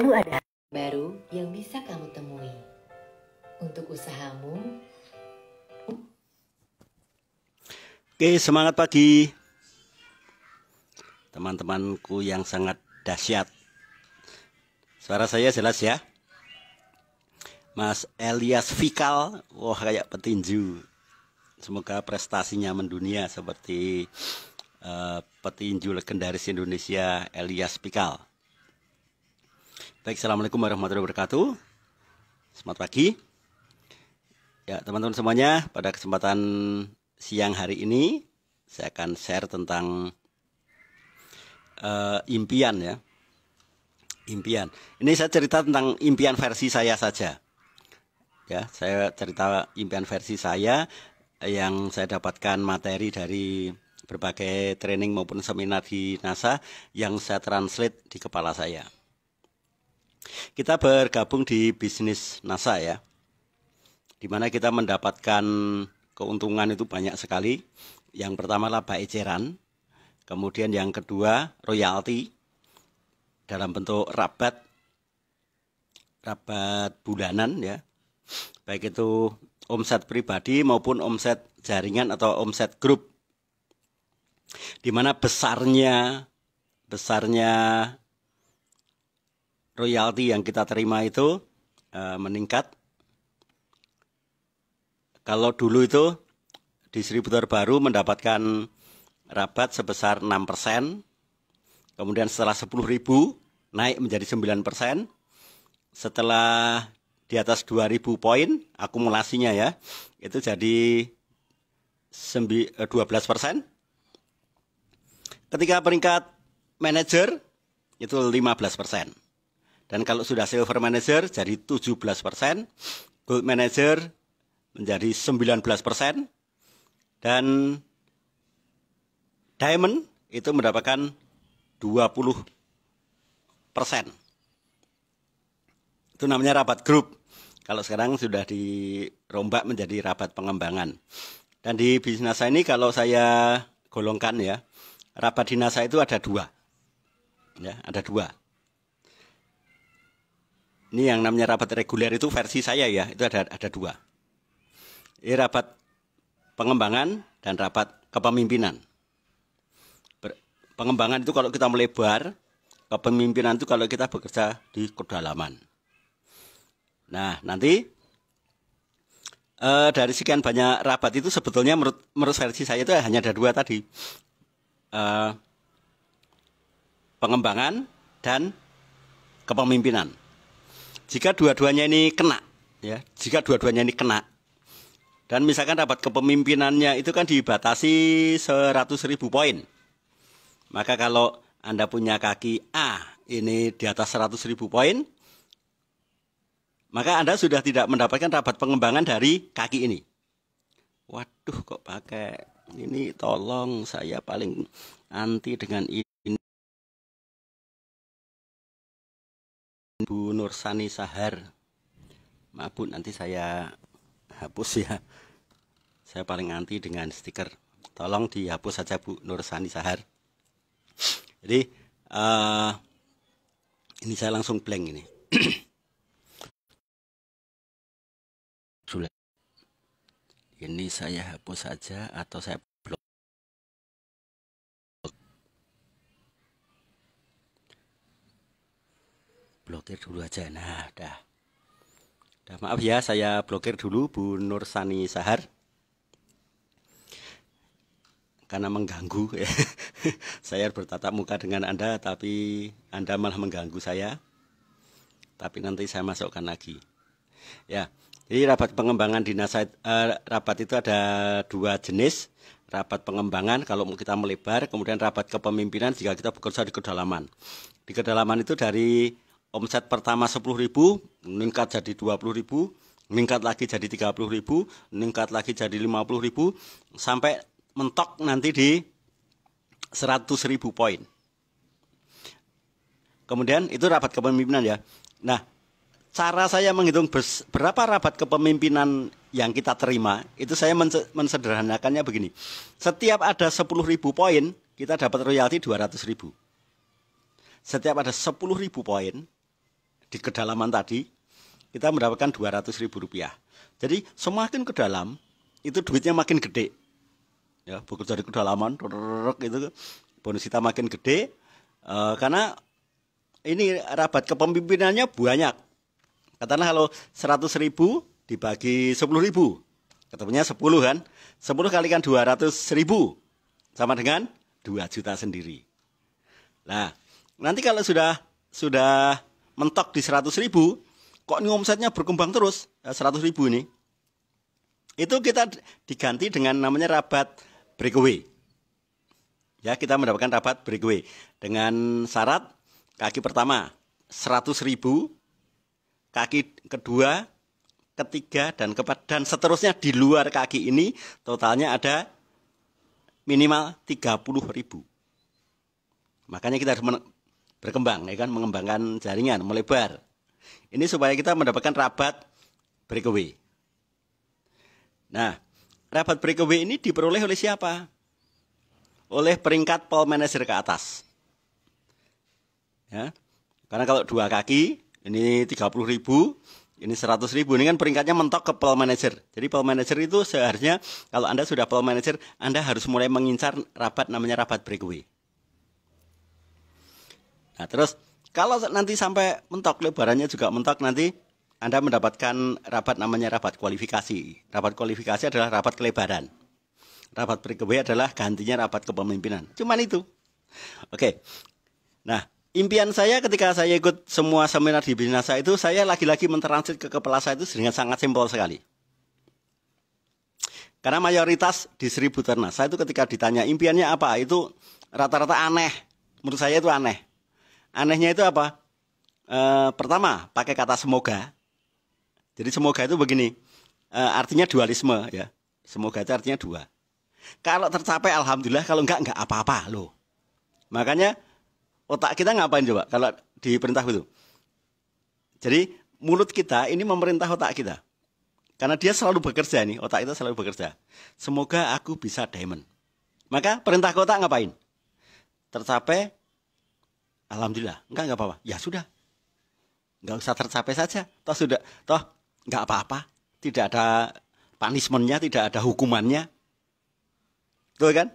selalu ada baru yang bisa kamu temui. Untuk usahamu. Oke, semangat pagi. Teman-temanku yang sangat dahsyat. Suara saya jelas ya. Mas Elias Vikal, wah kayak petinju. Semoga prestasinya mendunia seperti uh, petinju legendaris Indonesia Elias Fikal. Baik, Assalamualaikum warahmatullahi wabarakatuh Selamat pagi Ya, teman-teman semuanya Pada kesempatan siang hari ini Saya akan share tentang uh, Impian ya Impian Ini saya cerita tentang impian versi saya saja Ya, saya cerita impian versi saya Yang saya dapatkan materi dari berbagai training maupun seminar di NASA Yang saya translate di kepala saya kita bergabung di bisnis NASA ya, dimana kita mendapatkan keuntungan itu banyak sekali. Yang pertama laba eceran, kemudian yang kedua royalti dalam bentuk rabat, rabat bulanan ya, baik itu omset pribadi maupun omset jaringan atau omset grup. Dimana besarnya besarnya royalti yang kita terima itu uh, meningkat. Kalau dulu itu distributor baru mendapatkan rabat sebesar 6 persen, kemudian setelah 10 ribu naik menjadi 9 persen, setelah di atas 2000 poin akumulasinya ya itu jadi 12 eh, persen ketika peringkat manager itu 15 persen dan kalau sudah silver manager jadi 17%, gold manager menjadi 19%, dan diamond itu mendapatkan 20%. Itu namanya rapat grup. Kalau sekarang sudah dirombak menjadi rapat pengembangan. Dan di bisnis saya ini kalau saya golongkan ya, rapat dinasa itu ada dua. Ya, ada dua ini yang namanya rapat reguler itu versi saya ya, itu ada ada dua. Ini rapat pengembangan dan rapat kepemimpinan. Ber, pengembangan itu kalau kita melebar, kepemimpinan itu kalau kita bekerja di kedalaman. Nah, nanti e, dari sekian banyak rapat itu sebetulnya menurut, menurut versi saya itu hanya ada dua tadi. E, pengembangan dan kepemimpinan. Jika dua-duanya ini kena, ya, jika dua-duanya ini kena, dan misalkan dapat kepemimpinannya itu kan dibatasi 100.000 poin. Maka kalau Anda punya kaki A ini di atas 100.000 poin, maka Anda sudah tidak mendapatkan rapat pengembangan dari kaki ini. Waduh kok pakai ini tolong saya paling anti dengan ini. Bu Nursani Sahar maaf Bu nanti saya hapus ya saya paling anti dengan stiker tolong dihapus saja Bu Nursani Sahar jadi uh, ini saya langsung blank ini ini saya hapus saja atau saya blokir dulu aja nah dah dah maaf ya saya blokir dulu Bu Nur Sani Sahar karena mengganggu ya. saya bertatap muka dengan Anda tapi Anda malah mengganggu saya tapi nanti saya masukkan lagi ya jadi rapat pengembangan dinas uh, eh, rapat itu ada dua jenis rapat pengembangan kalau kita melebar, kemudian rapat kepemimpinan jika kita bekerja di kedalaman. Di kedalaman itu dari omset pertama 10.000 meningkat jadi 20.000 meningkat lagi jadi 30.000 meningkat lagi jadi 50.000 sampai mentok nanti di 100.000 poin kemudian itu rapat kepemimpinan ya nah cara saya menghitung berapa rapat kepemimpinan yang kita terima itu saya mensederhanakannya begini setiap ada 10.000 poin kita dapat royalti 200.000 setiap ada 10.000 poin di kedalaman tadi kita mendapatkan 200 ribu rupiah. Jadi semakin ke dalam itu duitnya makin gede. Ya, bekerja di kedalaman, itu bonus kita makin gede e, karena ini rabat kepemimpinannya banyak. Katakanlah kalau 100 ribu dibagi 10 ribu, ketemunya 10 kan? 10 dua 200 ribu sama dengan 2 juta sendiri. Nah, nanti kalau sudah sudah mentok di 100 ribu, kok ini omsetnya berkembang terus, 100 ya, ribu ini. Itu kita diganti dengan namanya rabat breakaway. Ya, kita mendapatkan rabat breakaway dengan syarat kaki pertama 100 ribu, kaki kedua, ketiga, dan keempat, dan seterusnya di luar kaki ini totalnya ada minimal 30 ribu. Makanya kita harus berkembang ya kan mengembangkan jaringan melebar ini supaya kita mendapatkan rabat breakaway nah rabat breakaway ini diperoleh oleh siapa oleh peringkat pole manager ke atas ya karena kalau dua kaki ini 30 ribu ini 100 ribu ini kan peringkatnya mentok ke pole manager jadi pole manager itu seharusnya kalau anda sudah pole manager anda harus mulai mengincar rabat namanya rabat breakaway Nah, terus kalau nanti sampai mentok lebarannya juga mentok nanti Anda mendapatkan rapat namanya rapat kualifikasi. Rapat kualifikasi adalah rapat kelebaran. Rapat berkebaya adalah gantinya rapat kepemimpinan. Cuman itu. Oke. Nah, impian saya ketika saya ikut semua seminar di Binasa itu saya lagi-lagi mentransit ke kepala saya itu dengan sangat simpel sekali. Karena mayoritas di distributor. Nah, saya itu ketika ditanya impiannya apa, itu rata-rata aneh. Menurut saya itu aneh anehnya itu apa e, pertama pakai kata semoga jadi semoga itu begini e, artinya dualisme ya semoga itu artinya dua kalau tercapai alhamdulillah kalau enggak enggak apa-apa loh makanya otak kita ngapain coba kalau diperintah itu jadi mulut kita ini memerintah otak kita karena dia selalu bekerja nih otak kita selalu bekerja semoga aku bisa diamond maka perintah otak ngapain tercapai Alhamdulillah. Enggak enggak apa-apa. Ya sudah. Enggak usah tercapai saja. Toh sudah toh enggak apa-apa. Tidak ada punishmentnya, tidak ada hukumannya. Betul kan?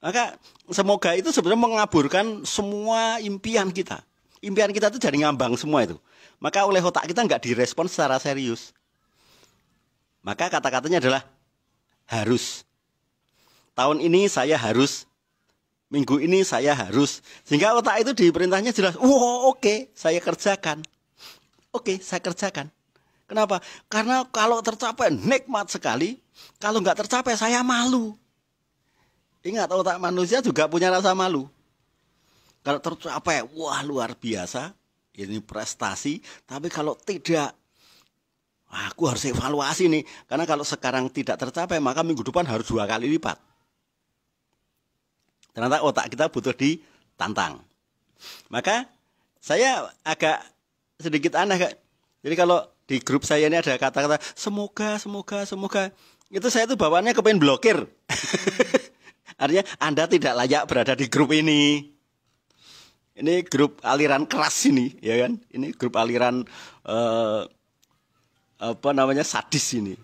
Maka semoga itu sebenarnya mengaburkan semua impian kita. Impian kita itu jadi ngambang semua itu. Maka oleh otak kita enggak direspon secara serius. Maka kata-katanya adalah harus. Tahun ini saya harus minggu ini saya harus sehingga otak itu diperintahnya jelas wow oke okay, saya kerjakan oke okay, saya kerjakan kenapa karena kalau tercapai nikmat sekali kalau nggak tercapai saya malu ingat otak manusia juga punya rasa malu kalau tercapai wah luar biasa ini prestasi tapi kalau tidak aku harus evaluasi nih karena kalau sekarang tidak tercapai maka minggu depan harus dua kali lipat Ternyata otak kita butuh ditantang. Maka saya agak sedikit aneh kak. Jadi kalau di grup saya ini ada kata-kata semoga, semoga, semoga. Itu saya tuh bawaannya kepengen blokir. Artinya Anda tidak layak berada di grup ini. Ini grup aliran keras ini, ya kan? Ini grup aliran eh, apa namanya sadis ini.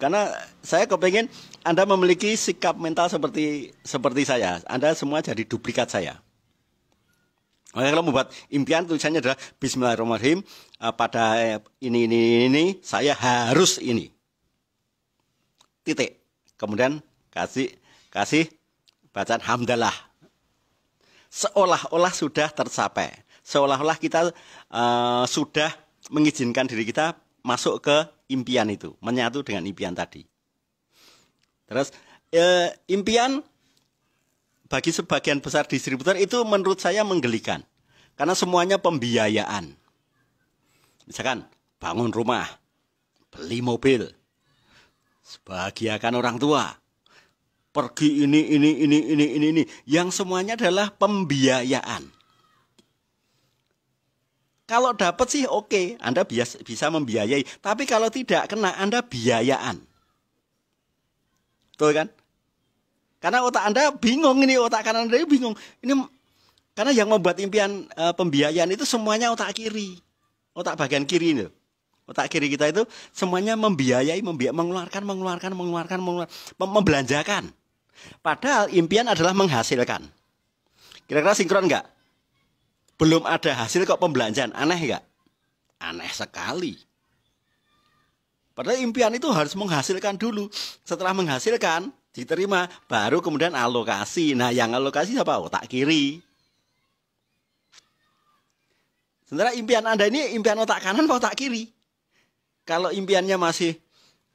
Karena saya kepengen anda memiliki sikap mental seperti seperti saya. Anda semua jadi duplikat saya. Oleh kalau membuat impian tulisannya adalah Bismillahirrahmanirrahim eh, pada eh, ini ini ini saya harus ini. Titik. Kemudian kasih kasih bacaan hamdalah. Seolah-olah sudah tercapai. Seolah-olah kita uh, sudah mengizinkan diri kita masuk ke impian itu, menyatu dengan impian tadi. Terus e, impian bagi sebagian besar distributor itu menurut saya menggelikan. Karena semuanya pembiayaan. Misalkan bangun rumah, beli mobil, sebagiakan orang tua, pergi ini, ini, ini, ini, ini, ini. Yang semuanya adalah pembiayaan. Kalau dapat sih oke, okay. Anda bias, bisa membiayai. Tapi kalau tidak kena, Anda biayaan. Betul kan? Karena otak Anda bingung ini, otak kanan Anda bingung. Ini karena yang membuat impian e, pembiayaan itu semuanya otak kiri. Otak bagian kiri ini. Otak kiri kita itu semuanya membiayai, membiayai mengeluarkan, mengeluarkan, mengeluarkan, mengeluarkan, membelanjakan. Padahal impian adalah menghasilkan. Kira-kira sinkron enggak? Belum ada hasil kok pembelanjaan. Aneh enggak? Aneh sekali. Padahal impian itu harus menghasilkan dulu. Setelah menghasilkan, diterima, baru kemudian alokasi. Nah, yang alokasi siapa? Oh, otak kiri. Sementara impian Anda ini impian otak kanan atau otak kiri? Kalau impiannya masih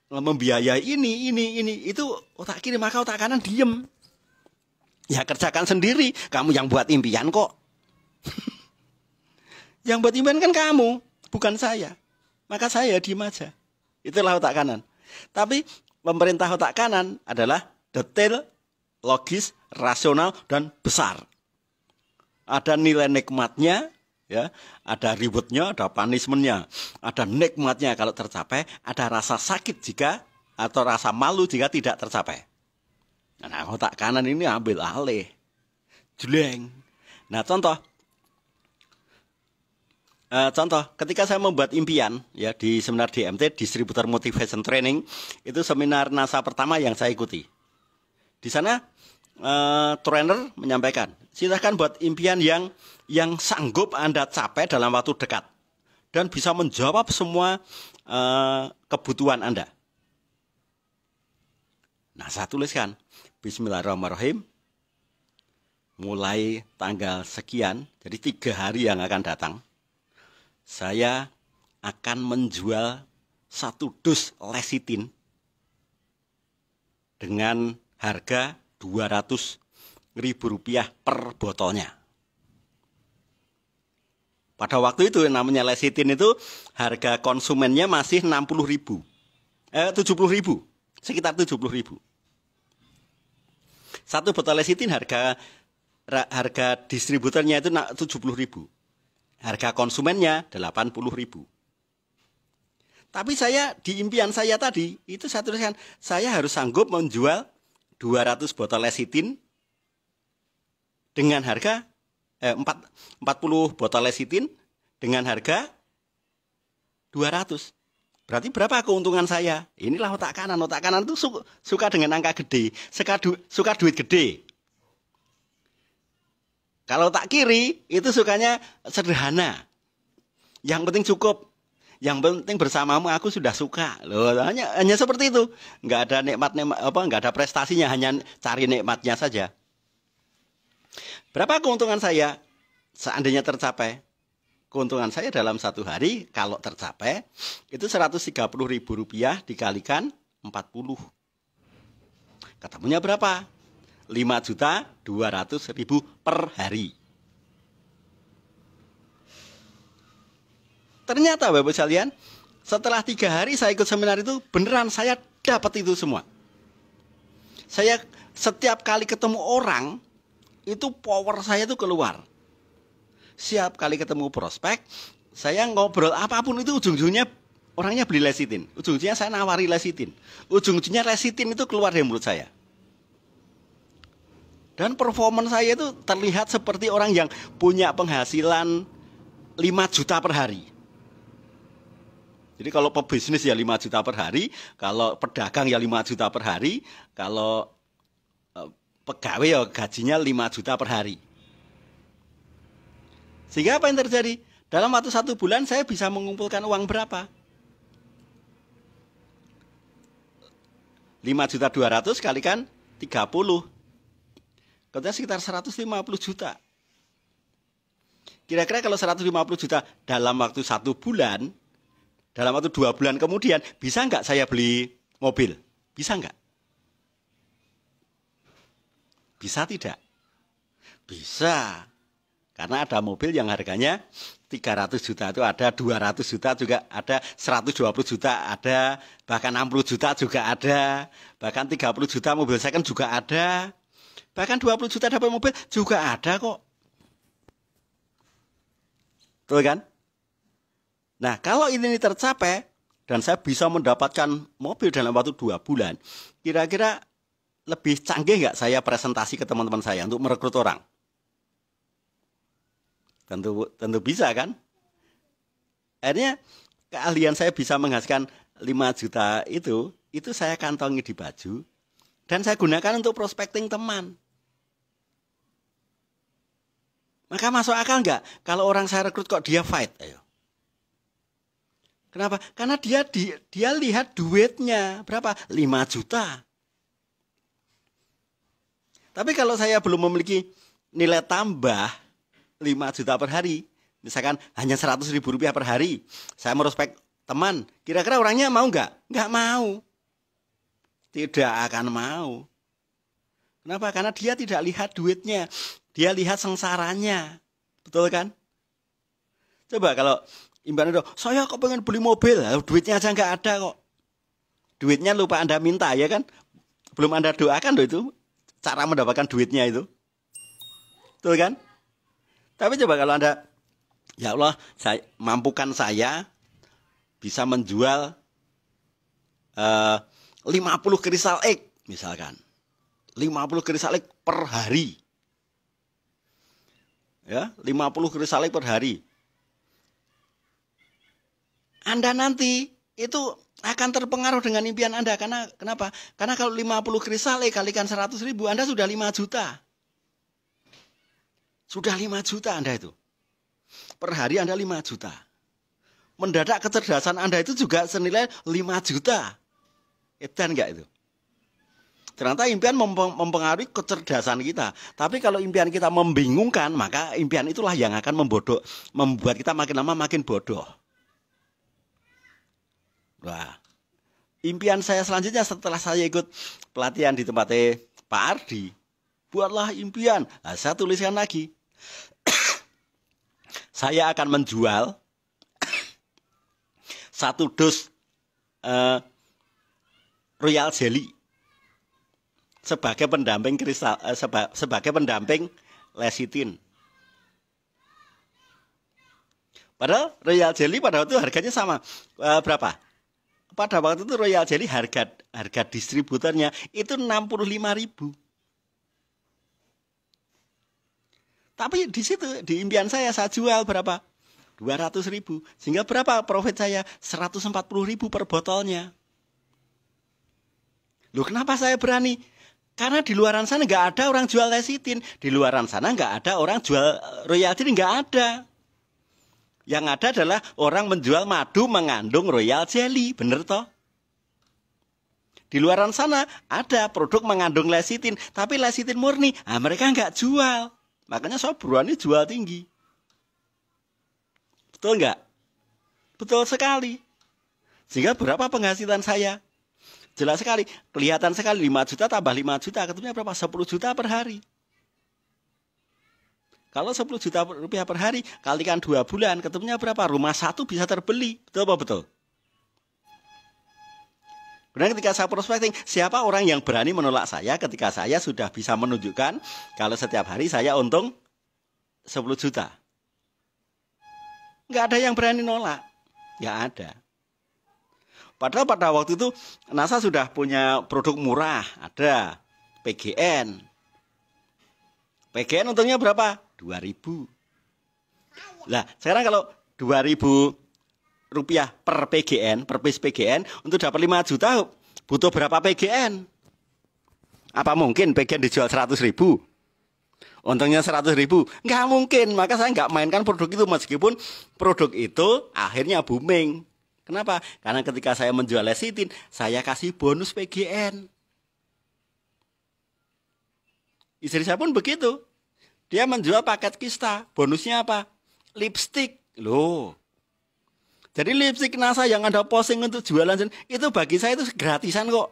membiayai ini, ini, ini, itu otak kiri, maka otak kanan diem. Ya kerjakan sendiri, kamu yang buat impian kok. yang buat impian kan kamu, bukan saya. Maka saya diem aja. Itulah otak kanan. Tapi pemerintah otak kanan adalah detail, logis, rasional dan besar. Ada nilai nikmatnya, ya, ada ributnya, ada punishmentnya, ada nikmatnya kalau tercapai, ada rasa sakit jika atau rasa malu jika tidak tercapai. Nah, otak kanan ini ambil alih. Jeleng. Nah, contoh Uh, contoh, ketika saya membuat impian ya di seminar DMT distributor motivation training itu seminar NASA pertama yang saya ikuti. Di sana uh, trainer menyampaikan, silahkan buat impian yang yang sanggup anda capai dalam waktu dekat dan bisa menjawab semua uh, kebutuhan anda. Nah saya tuliskan Bismillahirrahmanirrahim mulai tanggal sekian, jadi tiga hari yang akan datang saya akan menjual satu dus lesitin dengan harga ratus ribu rupiah per botolnya. Pada waktu itu namanya lesitin itu harga konsumennya masih puluh ribu, eh, puluh ribu, sekitar puluh ribu. Satu botol lesitin harga harga distributornya itu puluh ribu. Harga konsumennya 80.000. ribu. Tapi saya di impian saya tadi itu saya tuliskan saya harus sanggup menjual 200 botol lesitin dengan harga eh, 4, 40 botol lesitin dengan harga 200. Berarti berapa keuntungan saya? Inilah otak kanan. Otak kanan itu suka, suka dengan angka gede, suka, du, suka duit gede. Kalau tak kiri itu sukanya sederhana. Yang penting cukup. Yang penting bersamamu aku sudah suka. Loh, hanya hanya seperti itu. Nggak ada nikmat, nikmat apa enggak ada prestasinya, hanya cari nikmatnya saja. Berapa keuntungan saya seandainya tercapai? Keuntungan saya dalam satu hari kalau tercapai itu rp ribu rupiah dikalikan 40. Ketemunya berapa? lima juta dua ratus ribu per hari. Ternyata Bapak sekalian, setelah tiga hari saya ikut seminar itu, beneran saya dapat itu semua. Saya setiap kali ketemu orang, itu power saya itu keluar. Siap kali ketemu prospek, saya ngobrol apapun itu ujung-ujungnya orangnya beli lesitin. Ujung-ujungnya saya nawari lesitin. Ujung-ujungnya lesitin itu keluar dari mulut saya dan performance saya itu terlihat seperti orang yang punya penghasilan 5 juta per hari. Jadi kalau pebisnis ya 5 juta per hari, kalau pedagang ya 5 juta per hari, kalau e, pegawai ya gajinya 5 juta per hari. Sehingga apa yang terjadi? Dalam waktu satu bulan saya bisa mengumpulkan uang berapa? 5 juta 200 kali kan 30 Katanya sekitar 150 juta. Kira-kira kalau 150 juta dalam waktu satu bulan, dalam waktu dua bulan kemudian, bisa nggak saya beli mobil? Bisa nggak? Bisa tidak? Bisa. Karena ada mobil yang harganya 300 juta itu ada, 200 juta juga ada, 120 juta ada, bahkan 60 juta juga ada, bahkan 30 juta mobil second kan juga ada. Bahkan 20 juta dapat mobil juga ada kok. Betul kan? Nah, kalau ini tercapai dan saya bisa mendapatkan mobil dalam waktu dua bulan, kira-kira lebih canggih nggak saya presentasi ke teman-teman saya untuk merekrut orang? Tentu, tentu bisa kan? Akhirnya keahlian saya bisa menghasilkan 5 juta itu, itu saya kantongi di baju dan saya gunakan untuk prospecting teman. Maka masuk akal nggak kalau orang saya rekrut kok dia fight? Ayo. Kenapa? Karena dia, dia lihat duitnya berapa? 5 juta. Tapi kalau saya belum memiliki nilai tambah 5 juta per hari, misalkan hanya 100 ribu rupiah per hari, saya merespek teman, kira-kira orangnya mau nggak? Nggak mau. Tidak akan mau. Kenapa? Karena dia tidak lihat duitnya. Dia lihat sengsaranya. Betul kan? Coba kalau imbalan itu, saya kok pengen beli mobil, duitnya aja nggak ada kok. Duitnya lupa Anda minta ya kan? Belum Anda doakan loh itu cara mendapatkan duitnya itu. Betul kan? Tapi coba kalau Anda Ya Allah, saya, mampukan saya bisa menjual eh, uh, 50 kristal ek misalkan. 50 kristal ek per hari ya 50 krisalik per hari anda nanti itu akan terpengaruh dengan impian Anda karena kenapa? Karena kalau 50 krisale kalikan 100 ribu Anda sudah 5 juta. Sudah 5 juta Anda itu. Per hari Anda 5 juta. Mendadak kecerdasan Anda itu juga senilai 5 juta. Edan enggak itu? Ternyata impian mempengaruhi kecerdasan kita. Tapi kalau impian kita membingungkan, maka impian itulah yang akan membodoh, membuat kita makin lama makin bodoh. Wah. Impian saya selanjutnya setelah saya ikut pelatihan di tempatnya e, Pak Ardi, buatlah impian. Nah, saya tuliskan lagi. saya akan menjual satu dus uh, eh, royal jelly sebagai pendamping kristal eh, seba, sebagai pendamping lecithin Padahal Royal Jelly pada waktu itu harganya sama e, berapa? Pada waktu itu Royal Jelly harga harga distributornya itu 65.000. Tapi di situ di impian saya saya jual berapa? 200.000. Sehingga berapa profit saya? 140.000 per botolnya. Loh kenapa saya berani? Karena di luaran sana nggak ada orang jual lecithin, di luaran sana nggak ada orang jual eh, royalti, nggak ada. Yang ada adalah orang menjual madu mengandung royal jelly, bener toh? Di luaran sana ada produk mengandung lecithin, tapi lecithin murni, nah, mereka nggak jual. Makanya sobruan ini jual tinggi. Betul nggak? Betul sekali. Sehingga berapa penghasilan saya? jelas sekali kelihatan sekali 5 juta tambah 5 juta ketemunya berapa 10 juta per hari kalau 10 juta rupiah per hari kalikan dua bulan ketemunya berapa rumah satu bisa terbeli betul apa betul Kemudian ketika saya prospecting, siapa orang yang berani menolak saya ketika saya sudah bisa menunjukkan kalau setiap hari saya untung 10 juta. Nggak ada yang berani nolak. ya ada. Padahal pada waktu itu NASA sudah punya produk murah, ada PGN. PGN untungnya berapa? 2000. Nah, sekarang kalau 2000 rupiah per PGN, per piece PGN untuk dapat 5 juta butuh berapa PGN? Apa mungkin PGN dijual 100 ribu? Untungnya 100 ribu? Nggak mungkin, maka saya nggak mainkan produk itu meskipun produk itu akhirnya booming. Kenapa? Karena ketika saya menjual lesitin, saya kasih bonus PGN. Istri saya pun begitu. Dia menjual paket kista. Bonusnya apa? Lipstick. Loh. Jadi lipstick NASA yang ada posting untuk jualan itu bagi saya itu gratisan kok.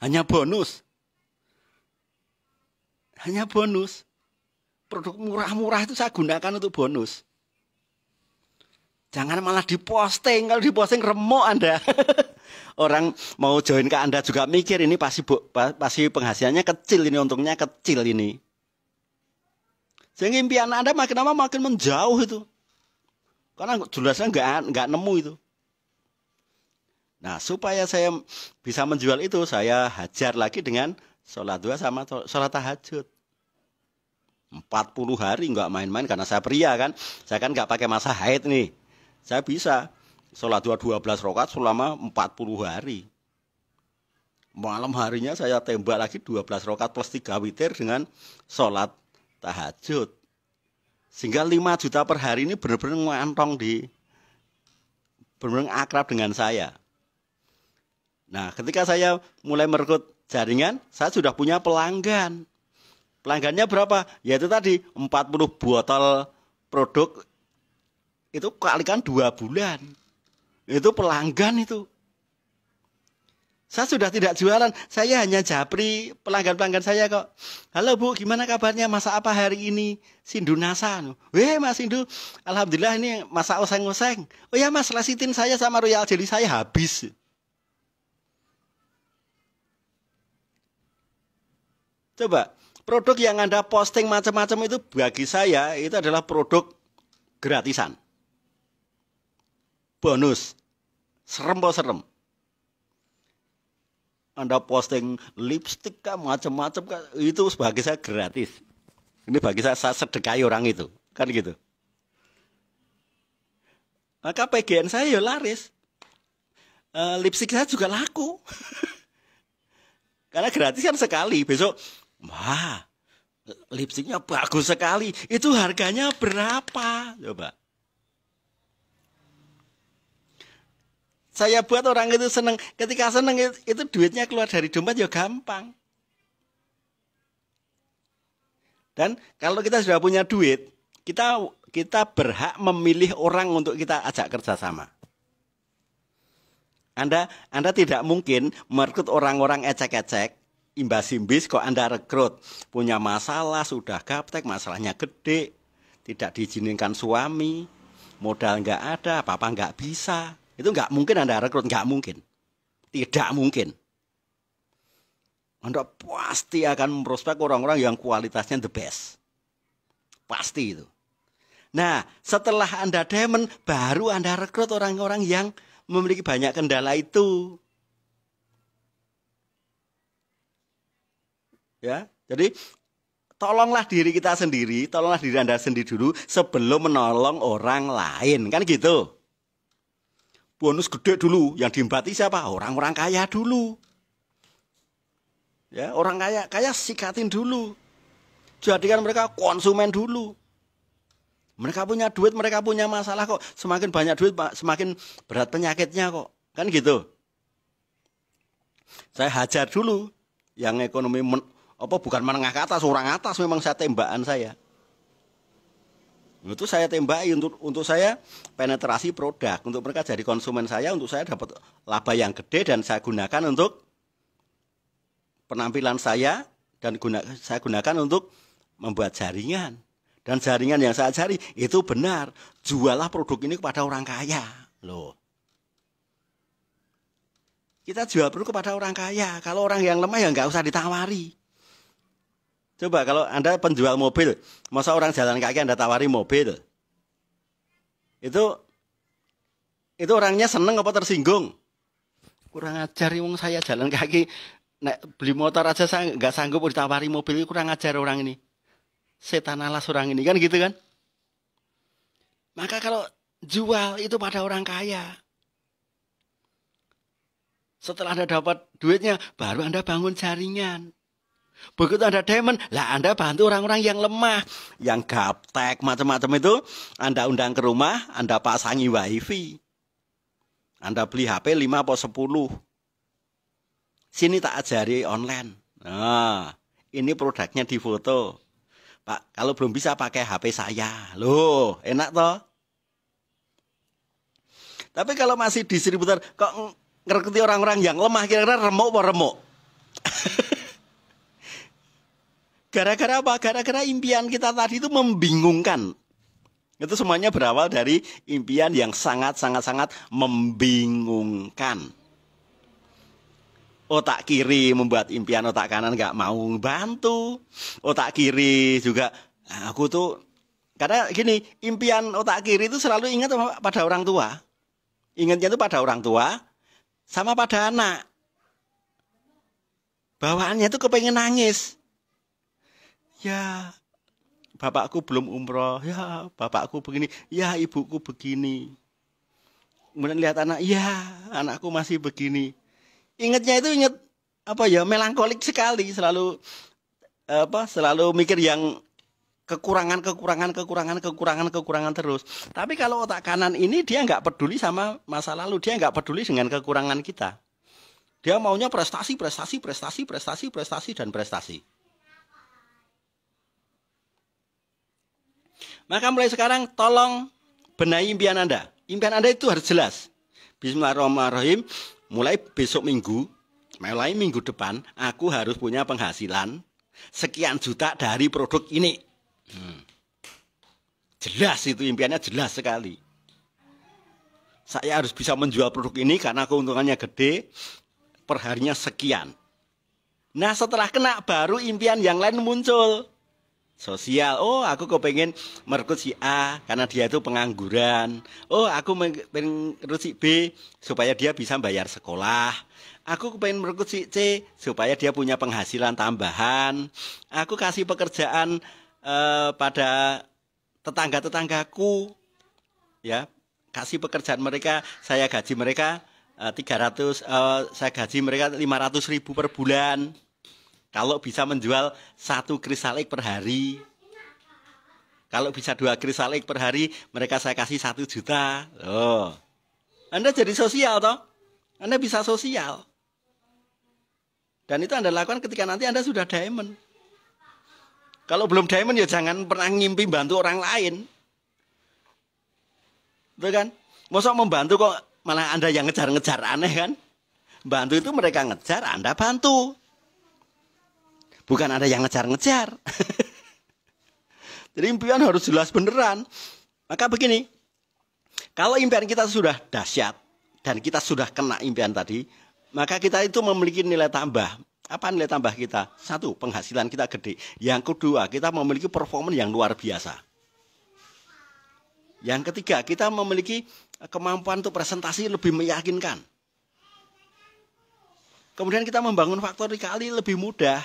Hanya bonus. Hanya bonus produk murah-murah itu saya gunakan untuk bonus. Jangan malah diposting. Kalau diposting remuk Anda. Orang mau join ke Anda juga mikir ini pasti bu, pasti penghasilannya kecil ini untungnya kecil ini. Sehingga impian Anda makin lama makin menjauh itu. Karena jelasnya nggak nggak nemu itu. Nah, supaya saya bisa menjual itu, saya hajar lagi dengan sholat dua sama sholat tahajud. 40 hari nggak main-main karena saya pria kan. Saya kan nggak pakai masa haid nih. Saya bisa sholat dua dua belas rokat selama 40 hari. Malam harinya saya tembak lagi 12 rokat plus 3 witir dengan sholat tahajud. Sehingga 5 juta per hari ini benar-benar ngantong di benar-benar akrab dengan saya. Nah, ketika saya mulai merekrut jaringan, saya sudah punya pelanggan. Pelanggannya berapa? Yaitu tadi 40 botol produk itu kalikan dua bulan. Itu pelanggan itu. Saya sudah tidak jualan, saya hanya japri pelanggan-pelanggan saya kok. Halo Bu, gimana kabarnya? masa apa hari ini? Sindu Nasa. Weh Mas Sindu, Alhamdulillah ini masa oseng-oseng. Oh ya Mas, lasitin saya sama Royal Jelly saya habis. Coba, produk yang Anda posting macam-macam itu bagi saya itu adalah produk gratisan bonus. Serem po serem. Anda posting lipstick kah macam-macam kah itu bagi saya gratis. Ini bagi saya, saya sedekai orang itu, kan gitu. Maka nah, PGN saya ya laris. Uh, lipstick saya juga laku. Karena gratis kan sekali. Besok, wah, lipstiknya bagus sekali. Itu harganya berapa? Coba. Saya buat orang itu seneng. Ketika seneng itu, itu duitnya keluar dari dompet ya gampang. Dan kalau kita sudah punya duit, kita kita berhak memilih orang untuk kita ajak kerjasama. Anda Anda tidak mungkin merekrut orang-orang ecek-ecek imbas imbis kok Anda rekrut punya masalah sudah gaptek masalahnya gede tidak diizinkan suami modal nggak ada apa-apa nggak bisa itu nggak mungkin Anda rekrut, nggak mungkin. Tidak mungkin. Anda pasti akan memprospek orang-orang yang kualitasnya the best. Pasti itu. Nah, setelah Anda diamond, baru Anda rekrut orang-orang yang memiliki banyak kendala itu. Ya, jadi tolonglah diri kita sendiri, tolonglah diri Anda sendiri dulu sebelum menolong orang lain. Kan gitu bonus gede dulu yang diimbati siapa orang-orang kaya dulu ya orang kaya kaya sikatin dulu jadikan mereka konsumen dulu mereka punya duit mereka punya masalah kok semakin banyak duit semakin berat penyakitnya kok kan gitu saya hajar dulu yang ekonomi men, apa bukan menengah ke atas orang atas memang saya tembakan saya itu saya tembaki untuk untuk saya penetrasi produk untuk mereka jadi konsumen saya untuk saya dapat laba yang gede dan saya gunakan untuk penampilan saya dan guna, saya gunakan untuk membuat jaringan dan jaringan yang saya cari itu benar jualah produk ini kepada orang kaya loh kita jual produk kepada orang kaya kalau orang yang lemah ya nggak usah ditawari Coba kalau Anda penjual mobil, masa orang jalan kaki Anda tawari mobil? Itu itu orangnya seneng apa tersinggung? Kurang ajar wong saya jalan kaki nek beli motor aja saya nggak sanggup ditawari mobil kurang ajar orang ini. Setan alas orang ini kan gitu kan? Maka kalau jual itu pada orang kaya. Setelah Anda dapat duitnya, baru Anda bangun jaringan. Begitu Anda diamond, lah Anda bantu orang-orang yang lemah, yang gaptek, macam-macam itu. Anda undang ke rumah, Anda pasangi wifi. Anda beli HP 5 atau 10. Sini tak ajari online. Nah, ini produknya di foto. Pak, kalau belum bisa pakai HP saya. Loh, enak toh? Tapi kalau masih distributor, kok ngerti orang-orang yang lemah, kira-kira remuk apa remuk? Gara-gara apa? Gara-gara impian kita tadi itu membingungkan. Itu semuanya berawal dari impian yang sangat-sangat-sangat membingungkan. Otak kiri membuat impian otak kanan nggak mau bantu. Otak kiri juga aku tuh karena gini impian otak kiri itu selalu ingat pada orang tua. Ingatnya itu pada orang tua sama pada anak. Bawaannya itu kepengen nangis ya bapakku belum umroh, ya bapakku begini, ya ibuku begini. Kemudian lihat anak, ya anakku masih begini. Ingatnya itu ingat apa ya melankolik sekali selalu apa selalu mikir yang kekurangan kekurangan kekurangan kekurangan kekurangan terus tapi kalau otak kanan ini dia nggak peduli sama masa lalu dia nggak peduli dengan kekurangan kita dia maunya prestasi prestasi prestasi prestasi prestasi dan prestasi Maka mulai sekarang tolong benahi impian Anda. Impian Anda itu harus jelas. Bismillahirrahmanirrahim. Mulai besok minggu, mulai minggu depan, aku harus punya penghasilan sekian juta dari produk ini. Hmm. Jelas itu impiannya jelas sekali. Saya harus bisa menjual produk ini karena keuntungannya gede, perharinya sekian. Nah setelah kena baru impian yang lain muncul sosial. Oh, aku kepengen merekrut si A karena dia itu pengangguran. Oh, aku merekrut si B supaya dia bisa bayar sekolah. Aku kepengen merekrut si C supaya dia punya penghasilan tambahan. Aku kasih pekerjaan eh, pada tetangga-tetanggaku. Ya, kasih pekerjaan mereka, saya gaji mereka eh, 300 eh, saya gaji mereka ratus ribu per bulan. Kalau bisa menjual satu krisalik per hari, kalau bisa dua krisalik per hari, mereka saya kasih satu juta. Oh, Anda jadi sosial toh? Anda bisa sosial. Dan itu Anda lakukan ketika nanti Anda sudah diamond. Kalau belum diamond ya jangan pernah ngimpi bantu orang lain. Betul kan? Masa membantu kok malah Anda yang ngejar-ngejar aneh kan? Bantu itu mereka ngejar, Anda bantu bukan ada yang ngejar-ngejar. Jadi impian harus jelas beneran. Maka begini, kalau impian kita sudah dahsyat dan kita sudah kena impian tadi, maka kita itu memiliki nilai tambah. Apa nilai tambah kita? Satu, penghasilan kita gede. Yang kedua, kita memiliki performa yang luar biasa. Yang ketiga, kita memiliki kemampuan untuk presentasi lebih meyakinkan. Kemudian kita membangun faktor dikali lebih mudah.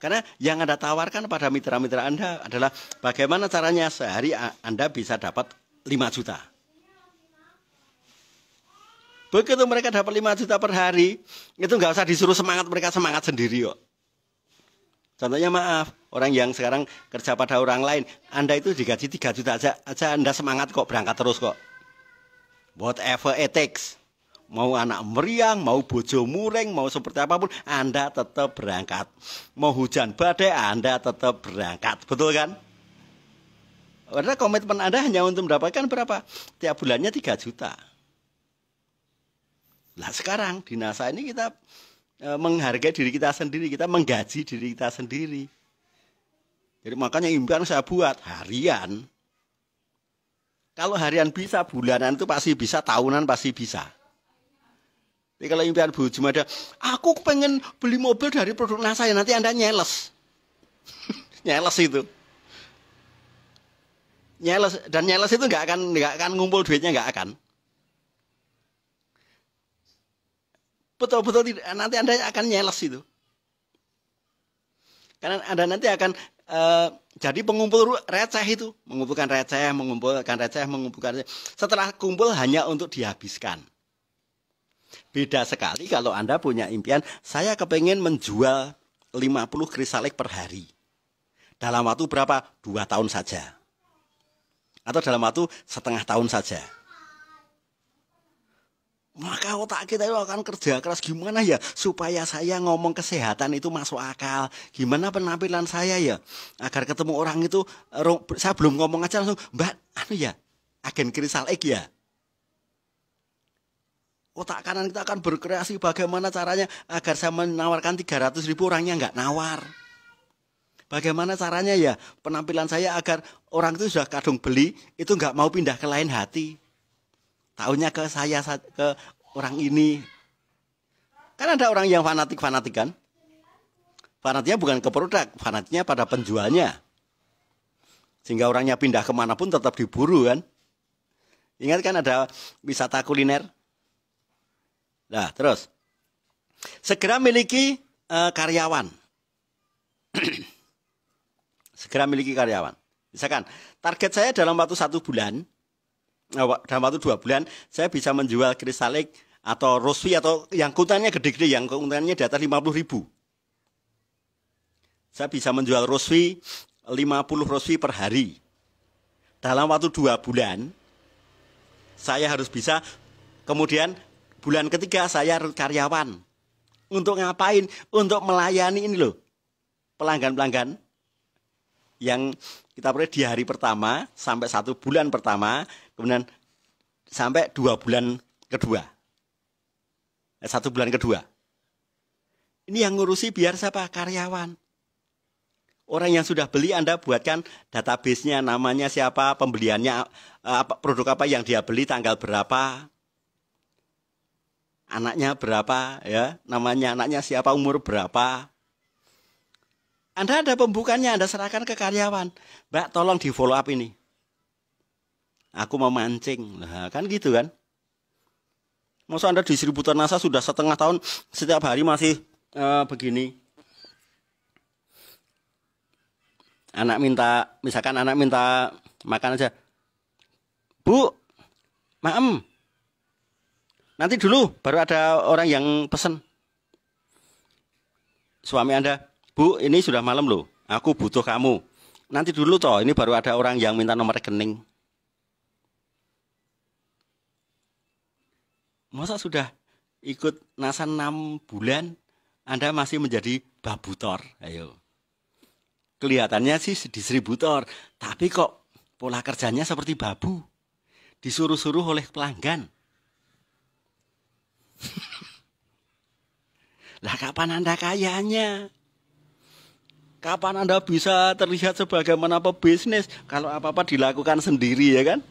Karena yang Anda tawarkan pada mitra-mitra Anda adalah bagaimana caranya sehari Anda bisa dapat 5 juta. Begitu mereka dapat 5 juta per hari, itu nggak usah disuruh semangat, mereka semangat sendiri kok. Contohnya maaf, orang yang sekarang kerja pada orang lain, Anda itu digaji 3 juta aja, aja Anda semangat kok, berangkat terus kok. Whatever it takes mau anak meriang, mau bojo muring, mau seperti apapun, Anda tetap berangkat. Mau hujan badai, Anda tetap berangkat. Betul kan? Karena komitmen Anda hanya untuk mendapatkan berapa? Tiap bulannya 3 juta. Nah sekarang di NASA ini kita e, menghargai diri kita sendiri, kita menggaji diri kita sendiri. Jadi makanya impian saya buat harian. Kalau harian bisa, bulanan itu pasti bisa, tahunan pasti bisa. Tapi kalau impian Bu Jum ada, aku pengen beli mobil dari produk NASA ya nanti Anda nyeles. nyeles itu. Nyeles dan nyeles itu nggak akan nggak akan ngumpul duitnya nggak akan. Betul-betul nanti Anda akan nyeles itu. Karena Anda nanti akan Uh, jadi pengumpul receh itu mengumpulkan receh, mengumpulkan receh, mengumpulkan receh. Setelah kumpul hanya untuk dihabiskan. Beda sekali kalau Anda punya impian, saya kepengen menjual 50 krisalik per hari. Dalam waktu berapa? Dua tahun saja. Atau dalam waktu setengah tahun saja. Maka otak kita itu akan kerja keras gimana ya supaya saya ngomong kesehatan itu masuk akal. Gimana penampilan saya ya agar ketemu orang itu saya belum ngomong aja langsung Mbak anu ya agen krisalik ya otak kanan kita akan berkreasi bagaimana caranya agar saya menawarkan 300 ribu orangnya nggak nawar. Bagaimana caranya ya penampilan saya agar orang itu sudah kadung beli itu nggak mau pindah ke lain hati. Tahunya ke saya ke orang ini. Kan ada orang yang fanatik-fanatik kan? Fanatiknya bukan ke produk, fanatiknya pada penjualnya. Sehingga orangnya pindah kemanapun tetap diburu kan? Ingat kan ada wisata kuliner? Nah, terus. Segera miliki uh, karyawan. Segera miliki karyawan. Misalkan, target saya dalam waktu satu bulan, eh, dalam waktu dua bulan, saya bisa menjual kristalik atau rosvi atau yang keuntungannya gede-gede, yang keuntungannya di atas 50 ribu. Saya bisa menjual roswi 50 roswi per hari. Dalam waktu dua bulan, saya harus bisa kemudian Bulan ketiga saya karyawan. Untuk ngapain? Untuk melayani ini loh. Pelanggan-pelanggan yang kita perlu di hari pertama sampai satu bulan pertama, kemudian sampai dua bulan kedua. Eh, satu bulan kedua. Ini yang ngurusi biar siapa? Karyawan. Orang yang sudah beli Anda buatkan database-nya, namanya siapa, pembeliannya, eh, produk apa yang dia beli, tanggal berapa, anaknya berapa ya, namanya anaknya siapa, umur berapa. Anda ada pembukannya, Anda serahkan ke karyawan. Mbak, tolong di follow up ini. Aku mau mancing. Nah, kan gitu kan. Masa Anda distributor NASA sudah setengah tahun, setiap hari masih uh, begini. Anak minta, misalkan anak minta makan aja. Bu, maem, Nanti dulu baru ada orang yang pesen. Suami Anda, "Bu, ini sudah malam loh. Aku butuh kamu." Nanti dulu toh, ini baru ada orang yang minta nomor rekening. Masa sudah ikut NASA 6 bulan Anda masih menjadi babutor? Ayo. Kelihatannya sih distributor, tapi kok pola kerjanya seperti babu. Disuruh-suruh oleh pelanggan. Lah kapan Anda kayanya? Kapan Anda bisa terlihat sebagaimana pebisnis kalau apa-apa dilakukan sendiri ya kan?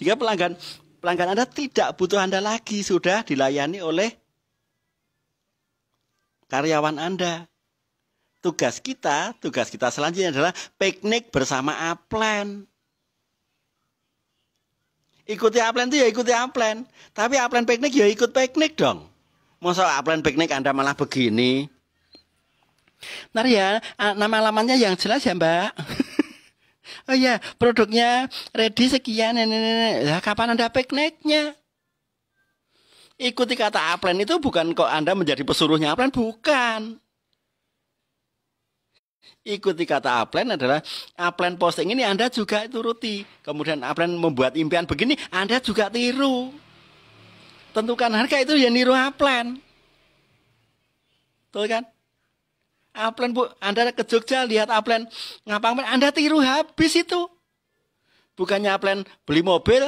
Sehingga pelanggan pelanggan Anda tidak butuh Anda lagi, sudah dilayani oleh karyawan Anda. Tugas kita, tugas kita selanjutnya adalah piknik bersama Aplan. Ikuti aplen itu ya ikuti aplen Tapi aplen piknik ya ikut piknik dong. Masa aplen piknik Anda malah begini? Ntar ya, nama alamannya yang jelas ya mbak. oh iya, produknya ready sekian. ini, ini. Ya, kapan Anda pikniknya? Ikuti kata aplen itu bukan kok Anda menjadi pesuruhnya aplen bukan ikuti kata upline adalah upline posting ini Anda juga turuti. Kemudian upline membuat impian begini, Anda juga tiru. Tentukan harga itu ya niru upline. Tuh kan? Upline Bu, Anda ke Jogja lihat upline ngapa-ngapain, Anda tiru habis itu. Bukannya upline beli mobil,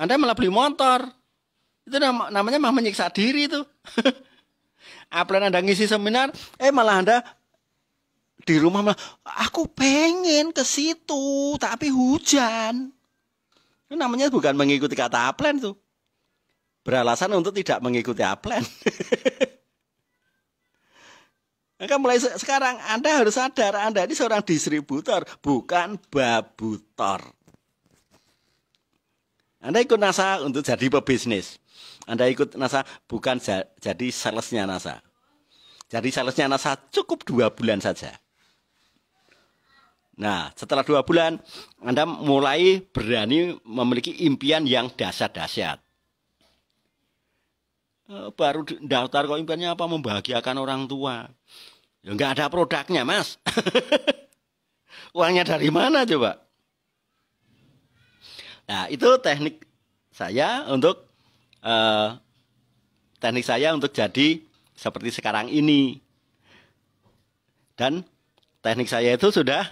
Anda malah beli motor. Itu namanya mah menyiksa diri itu. upline Anda ngisi seminar, eh malah Anda di rumah malah aku pengen ke situ tapi hujan ini namanya bukan mengikuti kata aplen tuh beralasan untuk tidak mengikuti aplen maka mulai sekarang Anda harus sadar Anda ini seorang distributor bukan babutor Anda ikut NASA untuk jadi pebisnis Anda ikut NASA bukan jadi salesnya NASA jadi salesnya NASA cukup dua bulan saja Nah, setelah dua bulan, Anda mulai berani memiliki impian yang dahsyat-dahsyat. Eh, baru daftar kok impiannya apa? Membahagiakan orang tua. Ya nggak ada produknya, Mas. Uangnya dari mana coba? Nah, itu teknik saya untuk eh, teknik saya untuk jadi seperti sekarang ini. Dan teknik saya itu sudah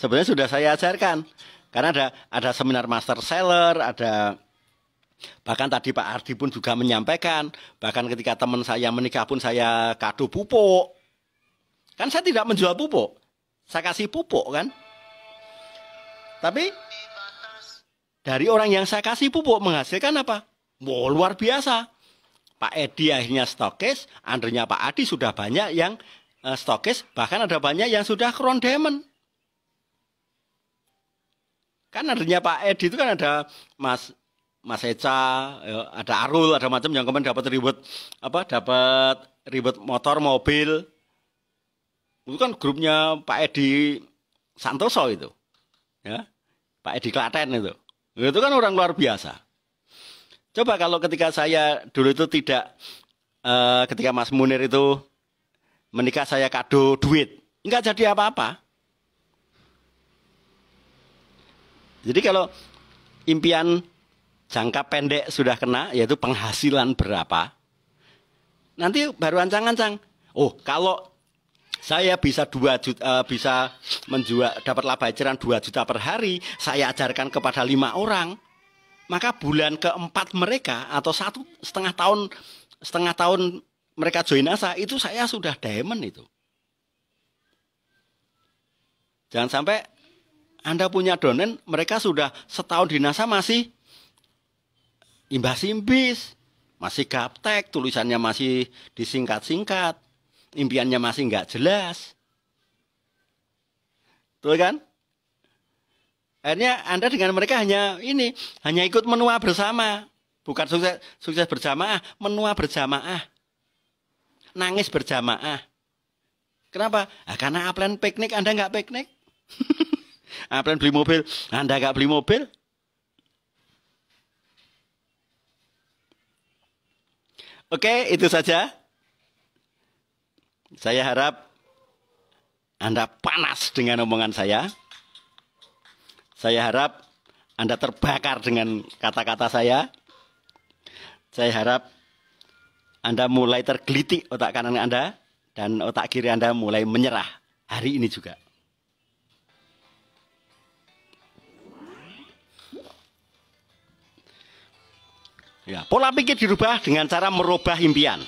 sebenarnya sudah saya ajarkan karena ada ada seminar master seller ada bahkan tadi Pak Ardi pun juga menyampaikan bahkan ketika teman saya menikah pun saya kado pupuk kan saya tidak menjual pupuk saya kasih pupuk kan tapi dari orang yang saya kasih pupuk menghasilkan apa wow, luar biasa Pak Edi akhirnya stokis, andernya Pak Adi sudah banyak yang eh, stokis, bahkan ada banyak yang sudah crown diamond kan adanya Pak Edi itu kan ada Mas Mas Eca, ya, ada Arul, ada macam yang kemarin dapat ribut apa dapat ribut motor mobil. Itu kan grupnya Pak Edi Santoso itu. Ya. Pak Edi Klaten itu. Nah, itu kan orang luar biasa. Coba kalau ketika saya dulu itu tidak eh, ketika Mas Munir itu menikah saya kado duit, enggak jadi apa-apa. Jadi kalau impian jangka pendek sudah kena yaitu penghasilan berapa, nanti baru ancang-ancang. Oh, kalau saya bisa dua juta, eh, bisa menjual dapat laba eceran 2 juta per hari, saya ajarkan kepada lima orang, maka bulan keempat mereka atau satu setengah tahun setengah tahun mereka join asa itu saya sudah diamond itu. Jangan sampai anda punya donen, mereka sudah setahun di NASA masih imbas-imbis, masih gaptek, tulisannya masih disingkat-singkat, impiannya masih nggak jelas. tuh kan? Akhirnya Anda dengan mereka hanya ini, hanya ikut menua bersama. Bukan sukses, sukses berjamaah, menua berjamaah. Nangis berjamaah. Kenapa? Nah, karena aplan piknik, Anda nggak piknik. Apalagi ah, beli mobil. Anda ah, gak beli mobil? Oke, itu saja. Saya harap Anda panas dengan omongan saya. Saya harap Anda terbakar dengan kata-kata saya. Saya harap Anda mulai tergelitik otak kanan Anda dan otak kiri Anda mulai menyerah hari ini juga. Ya, pola pikir dirubah dengan cara merubah impian.